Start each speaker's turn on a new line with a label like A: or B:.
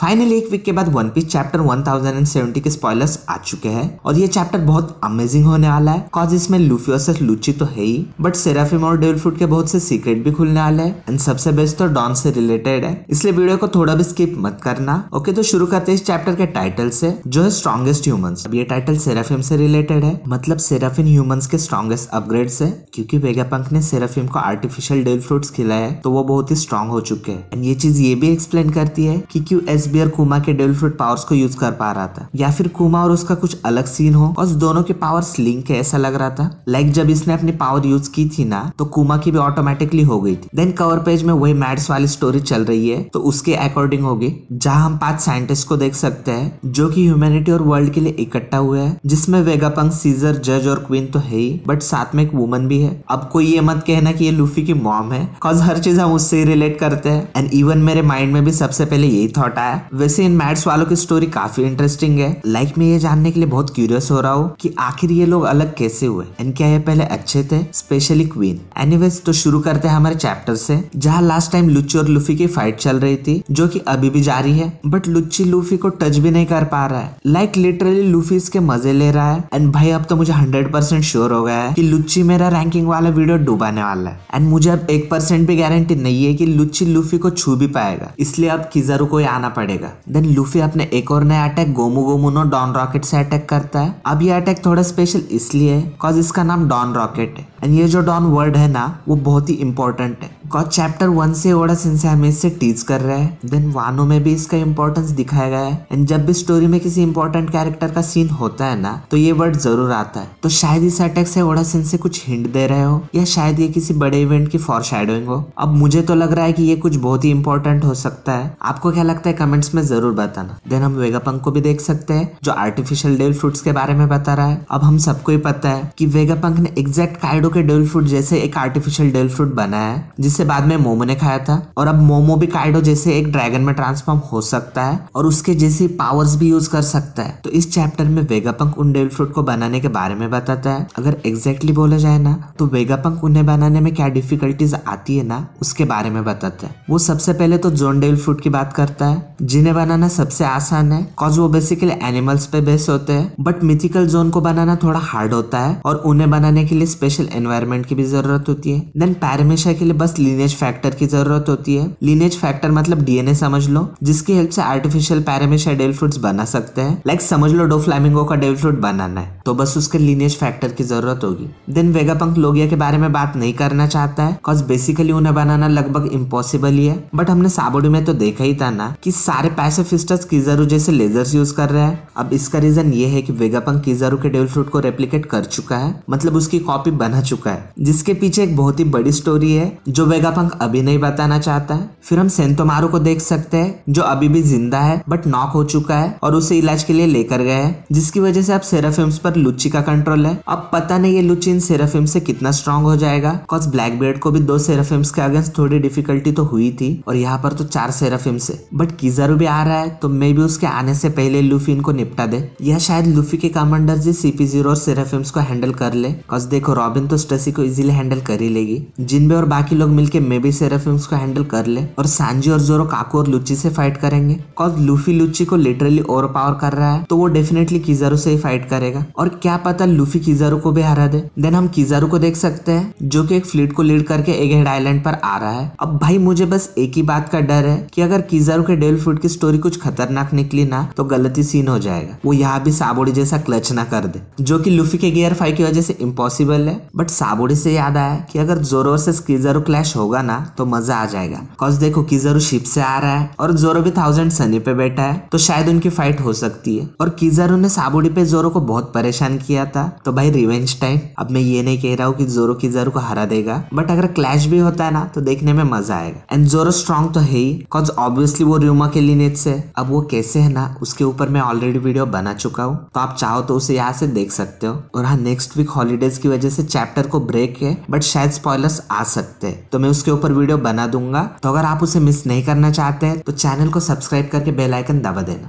A: finally एक week के बाद वन पीस चैप्टर 1070 के स्पॉयलर्स आ चुके हैं और ये चैप्टर बहुत अमेजिंग होने वाला है कॉज इसमें लूफी और लूची तो है ही बट सेराफिम और डेविल फ्रूट के बहुत से सीक्रेट भी खुलने वाले हैं एंड सबसे बेस्ट तो डॉन से रिलेटेड है इसलिए वीडियो को थोड़ा भी स्किप मत करना ओके तो शुरू करते हैं इस चैप्टर के टाइटल से जो है स्ट्रॉगेस्ट ह्यूमन अब ये टाइटल सेराफिम से रिलेटेड है मतलब सेराफिन ह्यूमंस के स्ट्रॉगेस्ट अपग्रेड है क्यूँकी वेगापंक ने सेराफिम को आर्टिफिशियल डेविल फ्रूट खिलाया है तो वो बहुत ही स्ट्रॉन्ग हो चुके हैं एंड ये चीज ये भी एक्सप्लेन करती है की क्यू एस बियर कुमा के डेविल फ्रूट पावर्स को यूज कर पा रहा था या फिर कुमा और उसका कुछ अलग सीन हो और दोनों के पावर्स लिंक है ऐसा लग रहा था लाइक जब इसने अपनी पावर यूज की थी ना तो कुमा की भी ऑटोमेटिकली हो गई थी देन कवर पेज में वही मैड्स वाली स्टोरी चल रही है तो उसके अकॉर्डिंग होगी जहाँ हम पांच साइंटिस्ट को देख सकते हैं जो की ह्यूमेनिटी और वर्ल्ड के लिए इकट्ठा हुए है जिसमें वेगापंग सीजर जज और क्वीन तो है ही बट साथ में एक वुमन भी है अब कोई ये मत कहना की ये लूफी की मॉम है कॉज हर चीज हम उससे ही रिलेट करते हैं एंड इवन मेरे माइंड में भी सबसे पहले यही थॉट आया है वैसे इन मैट्स वालों की स्टोरी काफी इंटरेस्टिंग है लाइफ में ये जानने के लिए बहुत क्यूरियस हो रहा हूँ कि आखिर ये लोग अलग कैसे हुए एंड क्या ये पहले अच्छे थे स्पेशली क्वीन एनीवेज तो शुरू करते हैं हमारे चैप्टर से जहाँ लास्ट टाइम लुच्ची और लुफी की फाइट चल रही थी जो की अभी भी जारी है बट लुच्ची लुफी को टच भी नहीं कर पा रहा है लाइक लिटरली लुफी इसके मजे ले रहा है एंड भाई अब तो मुझे हंड्रेड परसेंट श्योर हो गया है की लुच्ची मेरा रैंकिंग वाला वीडियो डुबाने वाला है एंड मुझे अब एक परसेंट भी गारंटी नहीं है की लुच्ची लुफी को छू भी पाएगा इसलिए अब किजरू को आना पड़ेगा पड़ेगा देन लूफी अपने एक और नया attack Gomu Gomu no Dawn Rocket से अटैक करता है अब ये अटैक थोड़ा स्पेशल इसलिए है कॉज इसका नाम डॉन रॉकेट है एंड ये जो डॉन वर्ड है ना वो बहुत ही इंपॉर्टेंट है गॉड चैप्टर वन से ओडा सिंसे हमें इससे टीच कर रहा है देन वानो में भी इसका इम्पोर्टेंस दिखाया गया है एंड जब भी स्टोरी में किसी इम्पोर्टेंट कैरेक्टर का सीन होता है ना तो ये वर्ड जरूर आता है तो शायद इस अटैक से ओडा सिंसे कुछ हिंट दे रहे हो या शायद ये किसी बड़े इवेंट की फॉर हो अब मुझे तो लग रहा है की ये कुछ बहुत ही इम्पोर्टेंट हो सकता है आपको क्या लगता है कमेंट्स में जरूर बताना देन हम वेगापंक को भी देख सकते हैं जो आर्टिफिशियल डेल फ्रूट्स के बारे में बता रहा है अब हम सबको ही पता है की वेगापंक ने एग्जैक्ट काइडो के डेल फ्रूट जैसे एक आर्टिफिशियल डेल फ्रूट बनाया है जिस जिसे बाद में मोमो ने खाया था और अब मोमो भी काइडो जैसे एक ड्रैगन में ट्रांसफॉर्म हो सकता है और उसके जैसी पावर्स भी यूज कर सकता है तो इस चैप्टर में वेगापंक उन डेविल फ्रूट को बनाने के बारे में बताता है अगर एग्जैक्टली बोला जाए ना तो वेगापंक उन्हें बनाने में क्या डिफिकल्टीज आती है ना उसके बारे में बताता है वो सबसे पहले तो जोन डेविल फ्रूट की बात करता है जिन्हें बनाना सबसे आसान है कॉज वो बेसिकली एनिमल्स पे बेस होते हैं बट मिथिकल जोन को बनाना थोड़ा हार्ड होता है और उन्हें बनाने के लिए स्पेशल एनवायरमेंट की भी जरूरत होती है देन पैरमेशा के लिए बस लीनेज फैक्टर की जरूरत होती है लीनेज फैक्टर मतलब डीएनए समझ लो जिसकी हेल्प से आर्टिफिशियल पैरामिश डेल फ्रूट्स बना सकते हैं लाइक like समझ लो डो फ्लैमिंगो का डेल फ्रूट बनाना है तो बस उसके लीनेज फैक्टर की जरूरत होगी देन वेगापंक लोगिया के बारे में बात नहीं करना चाहता है बिकॉज बेसिकली उन्हें बनाना लगभग इम्पॉसिबल ही है बट हमने साबुड़ी में तो देखा ही था ना कि सारे पैसे फिस्टर्स कीजारू जैसे लेजर्स यूज कर रहे हैं अब इसका रीजन ये है कि वेगापंक कीजारू के डेविल फ्रूट को रेप्लीकेट कर चुका है मतलब उसकी कॉपी बना चुका है जिसके पीछे एक बहुत ही बड़ी स्टोरी है जो वे मेगापंक अभी नहीं बताना चाहता है फिर हम सेंतोमारो को देख सकते हैं जो अभी भी जिंदा है बट नॉक हो चुका है और उसे इलाज के लिए लेकर गए हैं जिसकी वजह से अब सेराफिम्स पर लुच्ची का कंट्रोल है अब पता नहीं ये लुच्ची इन सेराफिम से कितना स्ट्रांग हो जाएगा बिकॉज ब्लैक बेड को भी दो सेराफिम्स के अगेंस्ट थोड़ी डिफिकल्टी तो हुई थी और यहाँ पर तो चार सेराफिम्स है बट किजारू भी आ रहा है तो मे भी उसके आने से पहले लुफी इनको निपटा दे या शायद लुफी के कमांडर जी सीपी जीरो और सेराफिम्स को हैंडल कर ले बिकॉज देखो रॉबिन तो स्टेसी को इजिली हैंडल कर ही लेगी जिनबे और बाकी लोग मिल मिलके मे बी सेराफिम को हैंडल कर ले और सांजी और जोरो काको और लुची से फाइट करेंगे कॉज लूफी लुची को लिटरली ओवर पावर कर रहा है तो वो डेफिनेटली किजारू से ही फाइट करेगा और क्या पता लूफी किजारू को भी हरा दे देन हम किजारू को देख सकते हैं जो की एक फ्लीट को लीड करके एगेड आइलैंड पर आ रहा है अब भाई मुझे बस एक ही बात का डर है कि अगर किजारू के डेल फ्रूट की स्टोरी कुछ खतरनाक निकली ना तो गलती सीन हो जाएगा वो यहाँ भी साबुड़ी जैसा क्लच ना कर दे जो की लूफी के गियर फाइव की वजह से इम्पॉसिबल है बट साबुड़ी से याद आया कि अगर जोरो से स्कीजरो क्लैश होगा ना तो मजा आ जाएगा कॉज देखो किजरू शिप से आ रहा है और जोरो भी थाउजेंड सनी पे बैठा है तो शायद उनकी फाइट हो सकती है और किजरू ने साबुड़ी पे जोरो को बहुत परेशान किया था तो भाई रिवेंज टाइम अब मैं ये नहीं कह रहा हूँ कि जोरो किजरू को हरा देगा बट अगर क्लैश भी होता है ना तो देखने में मजा आएगा एंड जोरो स्ट्रॉन्ग तो है ही कॉज ऑब्वियसली वो रूमा के लिनेज से अब वो कैसे है ना उसके ऊपर मैं ऑलरेडी वीडियो बना चुका हूँ तो आप चाहो तो उसे यहाँ से देख सकते हो और हाँ नेक्स्ट वीक हॉलीडेज की वजह से चैप्टर को ब्रेक है बट शायद स्पॉयलर्स आ सकते हैं तो मैं उसके ऊपर वीडियो बना दूंगा तो अगर आप उसे मिस नहीं करना चाहते हैं तो चैनल को सब्सक्राइब करके बेलाइकन दबा देना